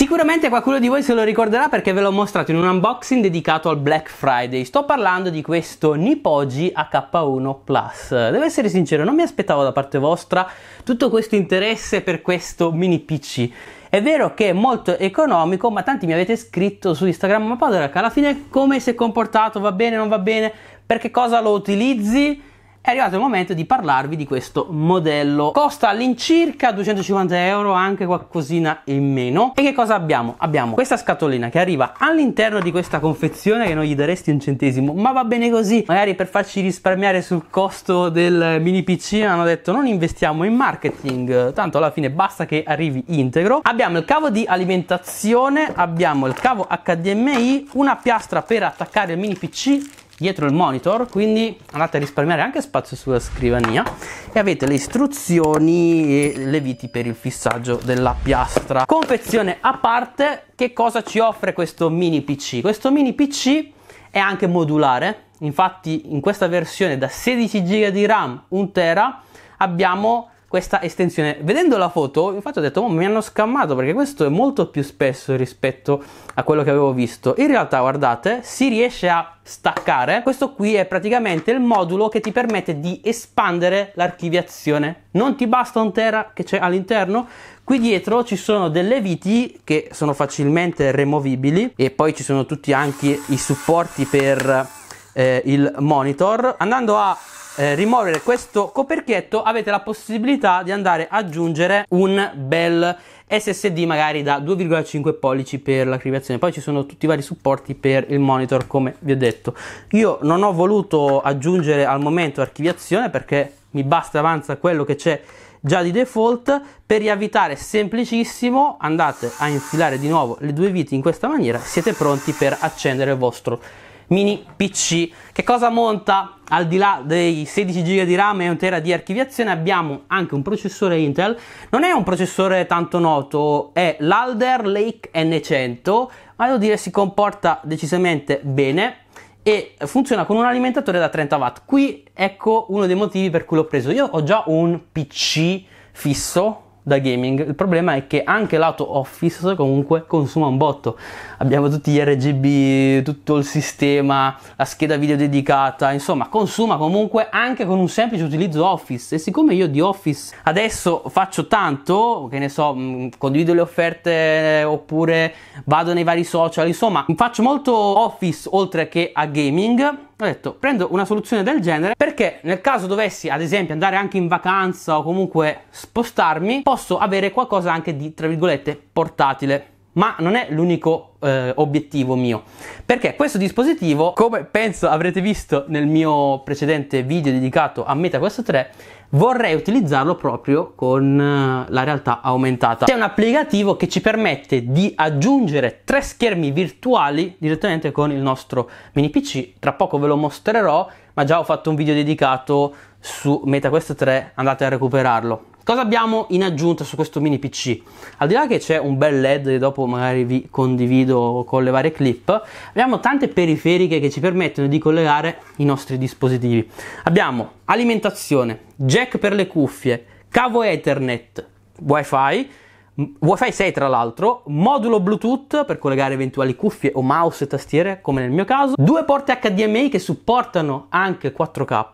Sicuramente qualcuno di voi se lo ricorderà perché ve l'ho mostrato in un unboxing dedicato al Black Friday. Sto parlando di questo Nipoji ak 1 Plus. Devo essere sincero, non mi aspettavo da parte vostra tutto questo interesse per questo mini PC. È vero che è molto economico, ma tanti mi avete scritto su Instagram, ma poi alla fine come si è comportato, va bene, non va bene, per che cosa lo utilizzi? è arrivato il momento di parlarvi di questo modello. Costa all'incirca 250 euro, anche qualcosina in meno. E che cosa abbiamo? Abbiamo questa scatolina che arriva all'interno di questa confezione che non gli daresti un centesimo, ma va bene così. Magari per farci risparmiare sul costo del mini PC hanno detto non investiamo in marketing, tanto alla fine basta che arrivi integro. Abbiamo il cavo di alimentazione, abbiamo il cavo HDMI, una piastra per attaccare il mini PC dietro il monitor quindi andate a risparmiare anche spazio sulla scrivania e avete le istruzioni e le viti per il fissaggio della piastra confezione a parte che cosa ci offre questo mini pc questo mini pc è anche modulare infatti in questa versione da 16 giga di RAM 1 tera abbiamo questa estensione. Vedendo la foto, infatti ho detto, oh, mi hanno scammato perché questo è molto più spesso rispetto a quello che avevo visto. In realtà, guardate, si riesce a staccare. Questo qui è praticamente il modulo che ti permette di espandere l'archiviazione. Non ti basta un tera che c'è all'interno. Qui dietro ci sono delle viti che sono facilmente removibili e poi ci sono tutti anche i supporti per eh, il monitor. Andando a eh, rimuovere questo coperchietto avete la possibilità di andare ad aggiungere un bel SSD magari da 2,5 pollici per la crivazione poi ci sono tutti i vari supporti per il monitor come vi ho detto io non ho voluto aggiungere al momento archiviazione perché mi basta avanza quello che c'è già di default per riavvitare semplicissimo andate a infilare di nuovo le due viti in questa maniera siete pronti per accendere il vostro mini PC. Che cosa monta? Al di là dei 16 GB di RAM e 1 TB di archiviazione abbiamo anche un processore Intel. Non è un processore tanto noto, è l'Alder Lake N100, ma devo dire si comporta decisamente bene e funziona con un alimentatore da 30 watt. Qui ecco uno dei motivi per cui l'ho preso. Io ho già un PC fisso da gaming. Il problema è che anche lato Office comunque consuma un botto. Abbiamo tutti gli RGB, tutto il sistema, la scheda video dedicata, insomma, consuma comunque anche con un semplice utilizzo Office. E siccome io di Office adesso faccio tanto, che ne so, mm, condivido le offerte eh, oppure vado nei vari social, insomma, faccio molto Office oltre che a gaming ho detto prendo una soluzione del genere perché nel caso dovessi ad esempio andare anche in vacanza o comunque spostarmi posso avere qualcosa anche di tra virgolette portatile ma non è l'unico eh, obiettivo mio perché questo dispositivo come penso avrete visto nel mio precedente video dedicato a Meta Quest 3 vorrei utilizzarlo proprio con eh, la realtà aumentata. C'è un applicativo che ci permette di aggiungere tre schermi virtuali direttamente con il nostro mini PC. Tra poco ve lo mostrerò, ma già ho fatto un video dedicato su MetaQuest 3, andate a recuperarlo. Cosa abbiamo in aggiunta su questo mini PC? Al di là che c'è un bel LED che dopo magari vi condivido con le varie clip, abbiamo tante periferiche che ci permettono di collegare i nostri dispositivi. Abbiamo alimentazione, jack per le cuffie, cavo Ethernet, WiFi Wi-Fi 6 tra l'altro, modulo Bluetooth per collegare eventuali cuffie o mouse e tastiere come nel mio caso, due porte HDMI che supportano anche 4K,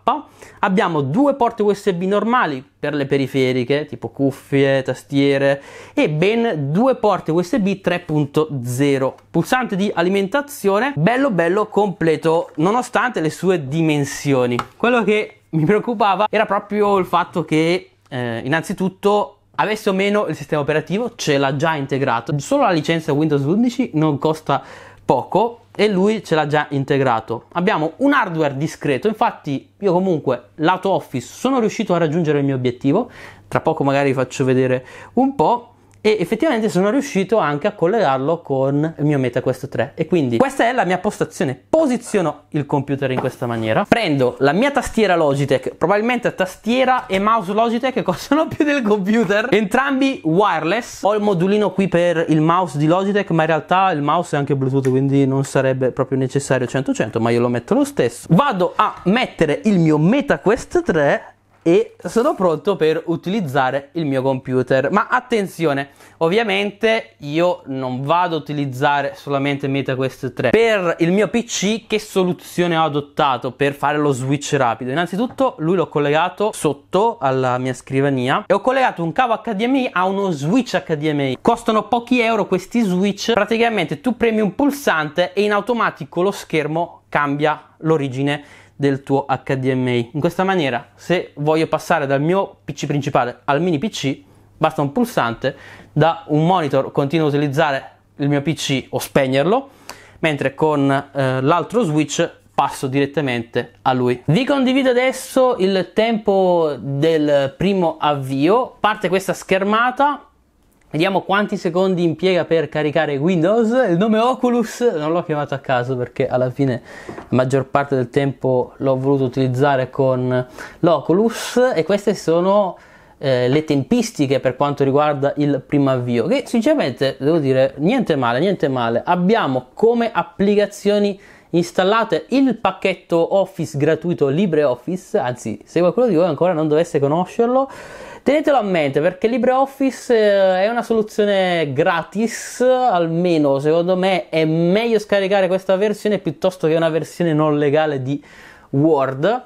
abbiamo due porte USB normali per le periferiche tipo cuffie, tastiere e ben due porte USB 3.0, pulsante di alimentazione bello bello completo nonostante le sue dimensioni. Quello che mi preoccupava era proprio il fatto che eh, innanzitutto Avesse o meno il sistema operativo ce l'ha già integrato, solo la licenza Windows 11 non costa poco e lui ce l'ha già integrato. Abbiamo un hardware discreto, infatti io comunque lato Office sono riuscito a raggiungere il mio obiettivo, tra poco magari vi faccio vedere un po', e effettivamente sono riuscito anche a collegarlo con il mio MetaQuest 3 e quindi questa è la mia postazione posiziono il computer in questa maniera prendo la mia tastiera Logitech probabilmente tastiera e mouse Logitech costano più del computer entrambi wireless ho il modulino qui per il mouse di Logitech ma in realtà il mouse è anche Bluetooth quindi non sarebbe proprio necessario 100-100 ma io lo metto lo stesso vado a mettere il mio MetaQuest 3 e sono pronto per utilizzare il mio computer. Ma attenzione, ovviamente io non vado a utilizzare solamente MetaQuest 3. Per il mio PC che soluzione ho adottato per fare lo switch rapido? Innanzitutto lui l'ho collegato sotto alla mia scrivania e ho collegato un cavo HDMI a uno switch HDMI. Costano pochi euro questi switch, praticamente tu premi un pulsante e in automatico lo schermo cambia l'origine del tuo HDMI. In questa maniera, se voglio passare dal mio PC principale al mini PC, basta un pulsante, da un monitor continuo a utilizzare il mio PC o spegnerlo, mentre con eh, l'altro switch passo direttamente a lui. Vi condivido adesso il tempo del primo avvio, parte questa schermata Vediamo quanti secondi impiega per caricare Windows. Il nome Oculus non l'ho chiamato a caso perché alla fine la maggior parte del tempo l'ho voluto utilizzare con l'Oculus e queste sono eh, le tempistiche per quanto riguarda il primo avvio che sinceramente devo dire niente male, niente male. Abbiamo come applicazioni installate il pacchetto Office gratuito LibreOffice, anzi se qualcuno di voi ancora non dovesse conoscerlo, tenetelo a mente perché LibreOffice eh, è una soluzione gratis, almeno secondo me è meglio scaricare questa versione piuttosto che una versione non legale di Word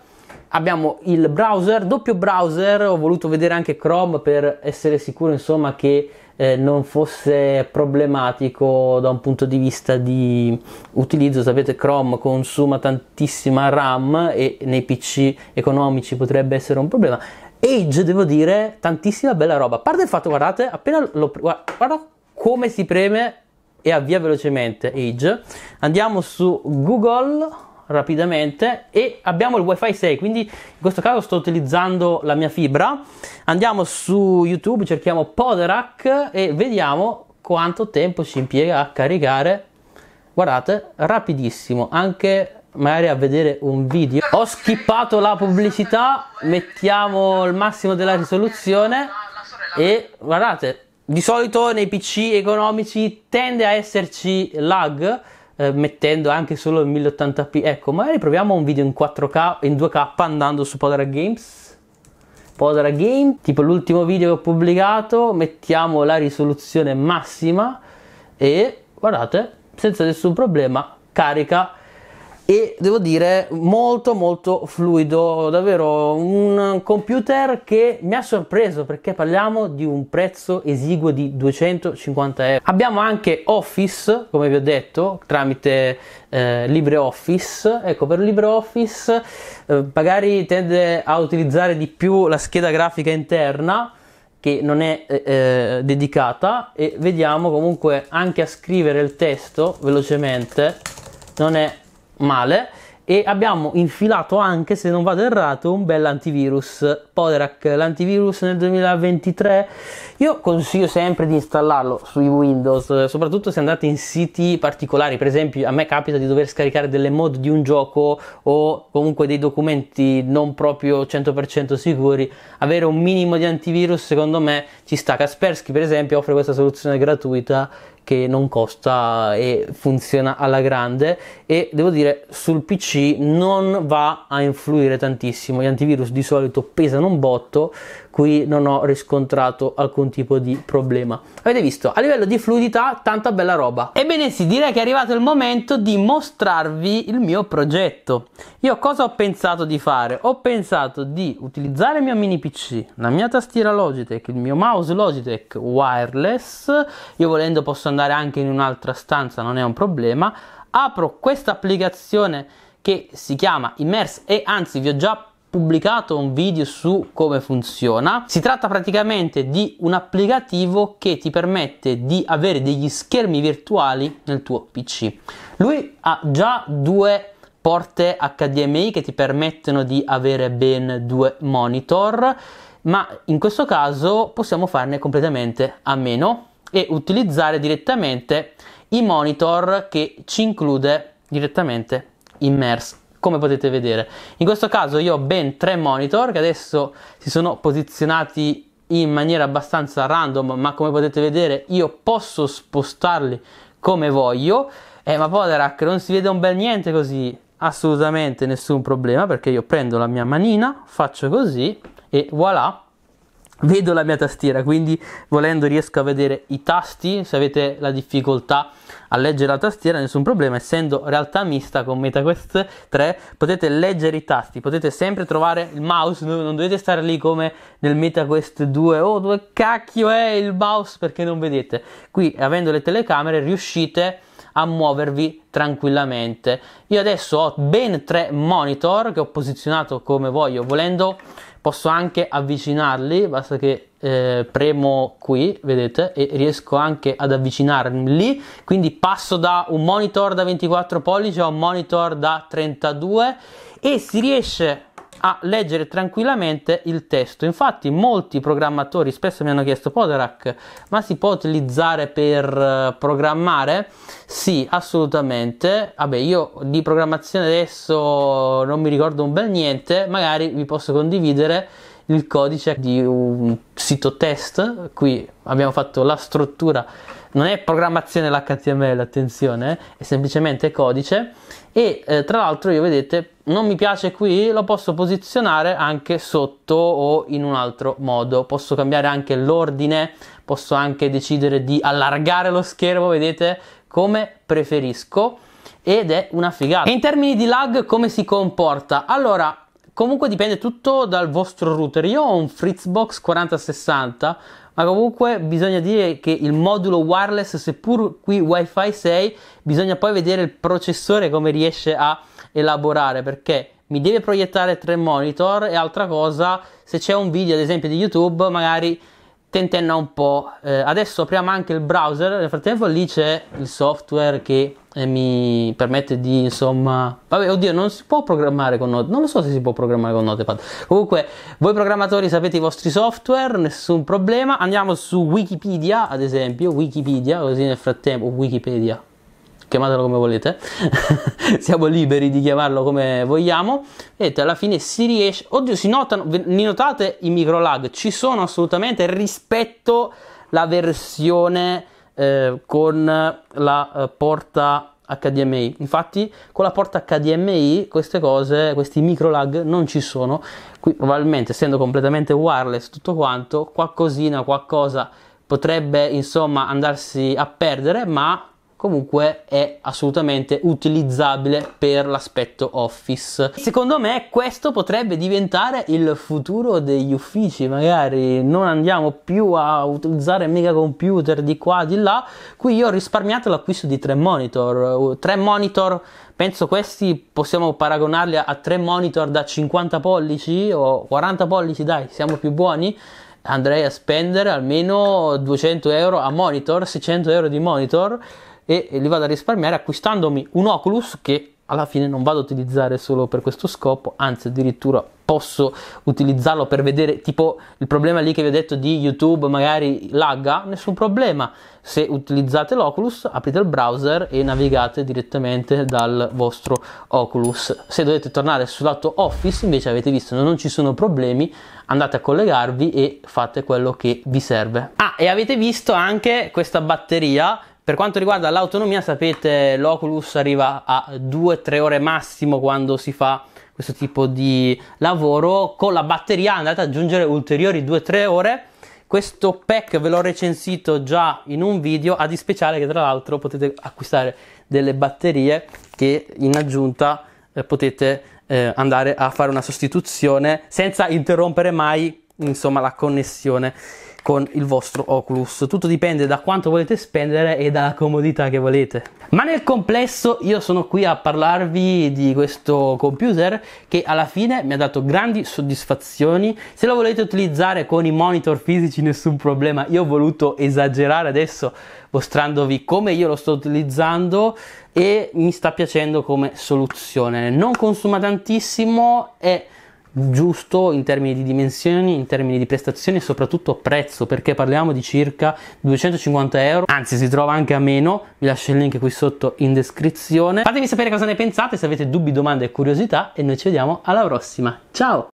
abbiamo il browser, doppio browser, ho voluto vedere anche Chrome per essere sicuro insomma che eh, non fosse problematico da un punto di vista di utilizzo. Sapete, Chrome consuma tantissima RAM e nei PC economici potrebbe essere un problema. Age, devo dire, tantissima bella roba. A parte il fatto, guardate, appena lo... Guarda come si preme e avvia velocemente Age. Andiamo su Google rapidamente e abbiamo il wifi 6 quindi in questo caso sto utilizzando la mia fibra andiamo su youtube cerchiamo poderac e vediamo quanto tempo ci impiega a caricare guardate rapidissimo anche magari a vedere un video ho skippato la pubblicità mettiamo il massimo della risoluzione e guardate di solito nei pc economici tende a esserci lag eh, mettendo anche solo il 1080p. Ecco, magari proviamo un video in 4K, in 2K andando su Podera Games. Podera Game, tipo l'ultimo video che ho pubblicato, mettiamo la risoluzione massima e guardate, senza nessun problema carica e devo dire molto molto fluido, davvero un computer che mi ha sorpreso perché parliamo di un prezzo esiguo di 250 euro. Abbiamo anche Office, come vi ho detto, tramite eh, LibreOffice. Ecco, per LibreOffice eh, magari tende a utilizzare di più la scheda grafica interna che non è eh, eh dedicata e vediamo comunque anche a scrivere il testo velocemente non è male e abbiamo infilato anche, se non vado errato, un bell'antivirus. Poderac, l'antivirus nel 2023 io consiglio sempre di installarlo sui Windows, soprattutto se andate in siti particolari, per esempio a me capita di dover scaricare delle mod di un gioco o comunque dei documenti non proprio 100% sicuri, avere un minimo di antivirus secondo me ci sta. Kaspersky per esempio offre questa soluzione gratuita che non costa e funziona alla grande e devo dire sul PC non va a influire tantissimo, gli antivirus di solito pesano un botto qui non ho riscontrato alcun tipo di problema. Avete visto? A livello di fluidità, tanta bella roba. Ebbene sì, direi che è arrivato il momento di mostrarvi il mio progetto. Io cosa ho pensato di fare? Ho pensato di utilizzare il mio mini PC, la mia tastiera Logitech, il mio mouse Logitech wireless. Io volendo posso andare anche in un'altra stanza, non è un problema. Apro questa applicazione che si chiama Immerse e anzi vi ho già pubblicato un video su come funziona. Si tratta praticamente di un applicativo che ti permette di avere degli schermi virtuali nel tuo PC. Lui ha già due porte HDMI che ti permettono di avere ben due monitor, ma in questo caso possiamo farne completamente a meno e utilizzare direttamente i monitor che ci include direttamente Immerse come potete vedere. In questo caso io ho ben tre monitor che adesso si sono posizionati in maniera abbastanza random, ma come potete vedere io posso spostarli come voglio. Eh, ma Poderac non si vede un bel niente così, assolutamente nessun problema, perché io prendo la mia manina, faccio così e voilà, vedo la mia tastiera quindi volendo riesco a vedere i tasti se avete la difficoltà a leggere la tastiera nessun problema essendo realtà mista con MetaQuest 3 potete leggere i tasti potete sempre trovare il mouse non dovete stare lì come nel MetaQuest 2 oh dove cacchio è il mouse perché non vedete qui avendo le telecamere riuscite a muovervi tranquillamente io adesso ho ben tre monitor che ho posizionato come voglio volendo posso anche avvicinarli basta che eh, premo qui vedete e riesco anche ad avvicinarli quindi passo da un monitor da 24 pollici a un monitor da 32 e si riesce a leggere tranquillamente il testo. Infatti molti programmatori spesso mi hanno chiesto Poderac, ma si può utilizzare per eh, programmare? Sì, assolutamente. Vabbè, io di programmazione adesso non mi ricordo un bel niente, magari vi posso condividere il codice di un sito test. Qui abbiamo fatto la struttura non è programmazione l'HTML, attenzione, è semplicemente codice e eh, tra l'altro io vedete non mi piace qui, lo posso posizionare anche sotto o in un altro modo, posso cambiare anche l'ordine, posso anche decidere di allargare lo schermo, vedete come preferisco ed è una figata. E in termini di lag come si comporta? Allora, Comunque dipende tutto dal vostro router. Io ho un Fritzbox 4060, ma comunque bisogna dire che il modulo wireless, seppur qui WiFi 6, bisogna poi vedere il processore come riesce a elaborare perché mi deve proiettare tre monitor e altra cosa, se c'è un video ad esempio di YouTube, magari tentenna un po'. Eh, adesso apriamo anche il browser, nel frattempo lì c'è il software che e mi permette di insomma vabbè oddio non si può programmare con Notepad non lo so se si può programmare con Notepad comunque voi programmatori sapete i vostri software nessun problema andiamo su Wikipedia ad esempio Wikipedia così nel frattempo Wikipedia chiamatelo come volete siamo liberi di chiamarlo come vogliamo vedete alla fine si riesce oddio si notano mi notate i micro lag ci sono assolutamente rispetto alla versione eh, con la eh, porta HDMI. Infatti, con la porta HDMI queste cose, questi micro lag non ci sono. Qui probabilmente essendo completamente wireless tutto quanto, qualcosina, qualcosa potrebbe insomma andarsi a perdere, ma comunque è assolutamente utilizzabile per l'aspetto office. Secondo me questo potrebbe diventare il futuro degli uffici, magari non andiamo più a utilizzare mega computer di qua di là, qui io ho risparmiato l'acquisto di tre monitor, uh, tre monitor penso questi possiamo paragonarli a tre monitor da 50 pollici o 40 pollici, dai, siamo più buoni andrei a spendere almeno 200 euro a monitor, 600 euro di monitor e li vado a risparmiare acquistandomi un Oculus che alla fine non vado a utilizzare solo per questo scopo, anzi addirittura posso utilizzarlo per vedere tipo il problema lì che vi ho detto di YouTube magari lagga, nessun problema. Se utilizzate l'Oculus, aprite il browser e navigate direttamente dal vostro Oculus. Se dovete tornare sul lato Office, invece avete visto non ci sono problemi, andate a collegarvi e fate quello che vi serve. Ah, e avete visto anche questa batteria per quanto riguarda l'autonomia, sapete, l'Oculus arriva a 2-3 ore massimo quando si fa questo tipo di lavoro. Con la batteria andate ad aggiungere ulteriori 2-3 ore. Questo pack ve l'ho recensito già in un video, ha di speciale che tra l'altro potete acquistare delle batterie che in aggiunta eh, potete eh, andare a fare una sostituzione senza interrompere mai insomma, la connessione con il vostro Oculus. Tutto dipende da quanto volete spendere e dalla comodità che volete. Ma nel complesso io sono qui a parlarvi di questo computer che alla fine mi ha dato grandi soddisfazioni. Se lo volete utilizzare con i monitor fisici nessun problema. Io ho voluto esagerare adesso mostrandovi come io lo sto utilizzando e mi sta piacendo come soluzione. Non consuma tantissimo e giusto in termini di dimensioni, in termini di prestazioni e soprattutto prezzo, perché parliamo di circa 250 euro, anzi si trova anche a meno, vi lascio il link qui sotto in descrizione. Fatemi sapere cosa ne pensate, se avete dubbi, domande e curiosità e noi ci vediamo alla prossima. Ciao!